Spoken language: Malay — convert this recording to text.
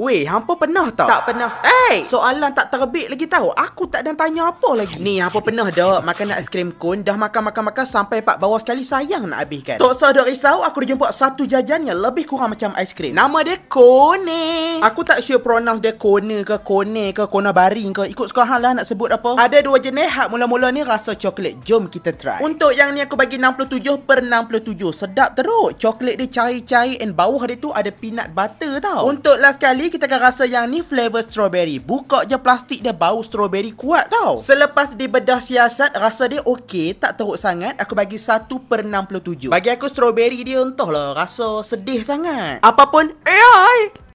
Weh, hampa pernah tak? Tak pernah. Hey, soalan tak terbit lagi tahu. Aku tak dan tanya apa lagi. Ni, hampa pernah dah. makan nak krim kun. Dah makan-makan-makan sampai pak bawah sekali sayang nak habiskan. Tak usah dok risau, aku dah jumpa satu jajan yang lebih kurang macam es krim. Nama dia Kone. Aku tak sure pronounce dia Kone ke Kone ke Kona Baring ke. Ikut sekolah lah nak sebut apa. Ada dua jenis hak mula-mula ni rasa coklat. Jom kita try. Untuk yang ni aku bagi 67 per 67. Sedap teruk. Coklat dia cair-cair and bawah dia tu ada peanut butter tau. Untuk last kali, kita akan rasa yang ni flavor strawberry. Buka je plastik dia bau strawberry kuat tau. Selepas dibedah siasat, rasa dia okey, tak teruk sangat. Aku bagi 1 per 67. Bagi aku strawberry dia entahlah, rasa sedih sangat. Apapun eh, AI!